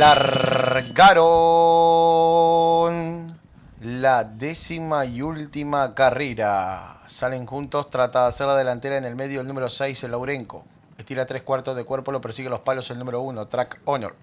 Largaron la décima y última carrera. Salen juntos, trata de hacer la delantera en el medio el número 6, el Laurenco. Estira tres cuartos de cuerpo, lo persigue los palos el número 1, Track Honor.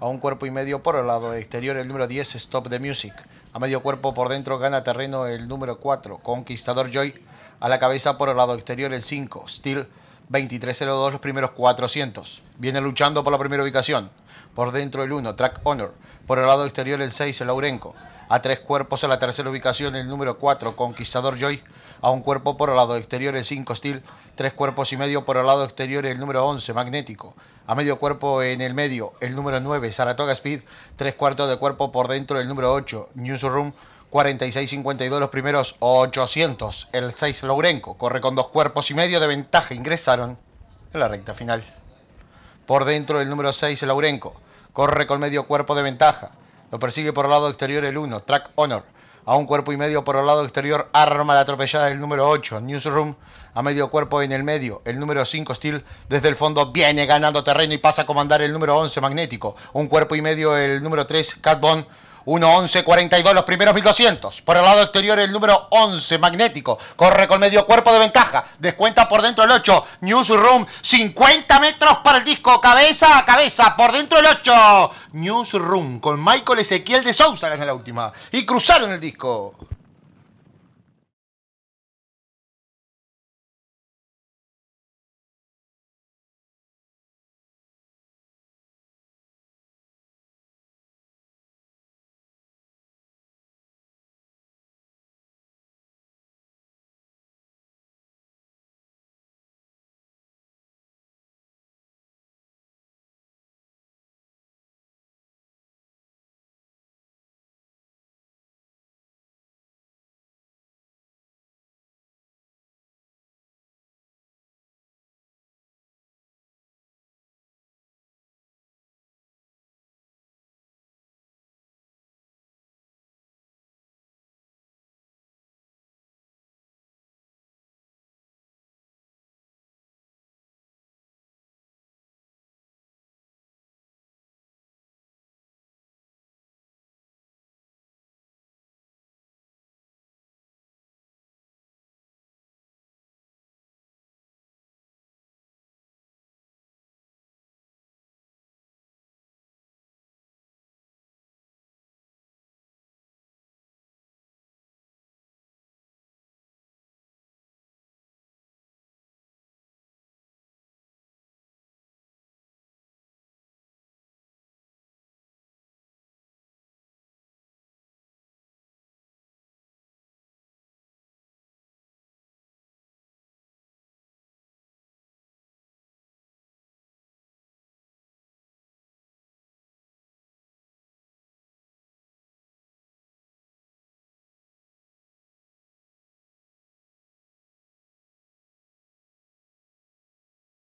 A un cuerpo y medio por el lado exterior el número 10, Stop the Music. A medio cuerpo por dentro gana terreno el número 4, Conquistador Joy. A la cabeza por el lado exterior el 5, Steel 2302, los primeros 400. Viene luchando por la primera ubicación. Por dentro el 1, Track Honor. Por el lado exterior el 6, Laurenco. A tres cuerpos a la tercera ubicación el número 4, Conquistador Joy. A un cuerpo por el lado exterior el 5, Steel. Tres cuerpos y medio por el lado exterior el número 11, Magnético. A medio cuerpo en el medio el número 9, Saratoga Speed. Tres cuartos de cuerpo por dentro el número 8, Newsroom. 46-52 los primeros 800. El 6 Lourenco... corre con dos cuerpos y medio de ventaja. Ingresaron en la recta final. Por dentro el número 6 Lourenco... Corre con medio cuerpo de ventaja. Lo persigue por el lado exterior el 1, Track Honor. A un cuerpo y medio por el lado exterior, arma la atropellada del número 8, Newsroom. A medio cuerpo en el medio, el número 5, Steel. Desde el fondo viene ganando terreno y pasa a comandar el número 11, Magnético. Un cuerpo y medio, el número 3, Catbone. 1-11-42, los primeros 1200. Por el lado exterior el número 11, magnético. Corre con medio cuerpo de ventaja. Descuenta por dentro el 8. Newsroom, 50 metros para el disco. Cabeza a cabeza, por dentro el 8. Newsroom con Michael Ezequiel de Sousa en la última. Y cruzaron el disco.